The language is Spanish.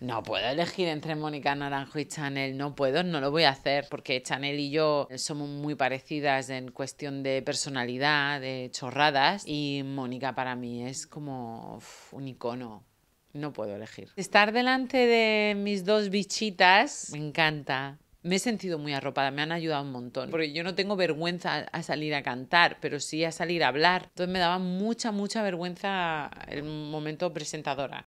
no puedo elegir entre Mónica Naranjo y Chanel, no puedo, no lo voy a hacer, porque Chanel y yo somos muy parecidas en cuestión de personalidad, de chorradas, y Mónica para mí es como un icono. No puedo elegir. Estar delante de mis dos bichitas me encanta. Me he sentido muy arropada, me han ayudado un montón, porque yo no tengo vergüenza a salir a cantar, pero sí a salir a hablar. Entonces me daba mucha, mucha vergüenza el momento presentadora.